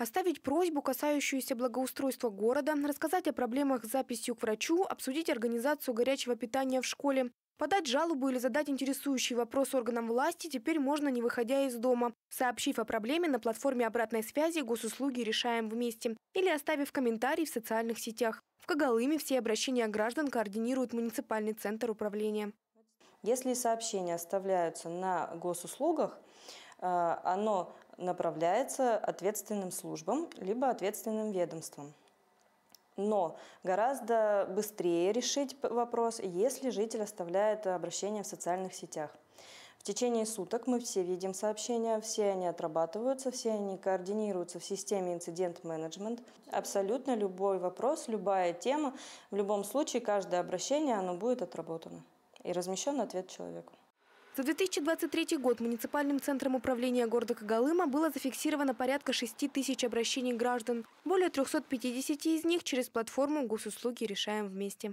Оставить просьбу, касающуюся благоустройства города, рассказать о проблемах с записью к врачу, обсудить организацию горячего питания в школе. Подать жалобу или задать интересующий вопрос органам власти теперь можно, не выходя из дома, сообщив о проблеме на платформе обратной связи «Госуслуги решаем вместе» или оставив комментарий в социальных сетях. В Кагалыме все обращения граждан координирует муниципальный центр управления. Если сообщения оставляются на госуслугах, Э, оно направляется ответственным службам, либо ответственным ведомствам. Но гораздо быстрее решить вопрос, если житель оставляет обращение в социальных сетях. В течение суток мы все видим сообщения, все они отрабатываются, все они координируются в системе инцидент-менеджмент. Абсолютно любой вопрос, любая тема, в любом случае каждое обращение, оно будет отработано и размещен ответ человеку. За 2023 год муниципальным центром управления города Кагалыма было зафиксировано порядка 6 тысяч обращений граждан. Более 350 из них через платформу «Госуслуги решаем вместе».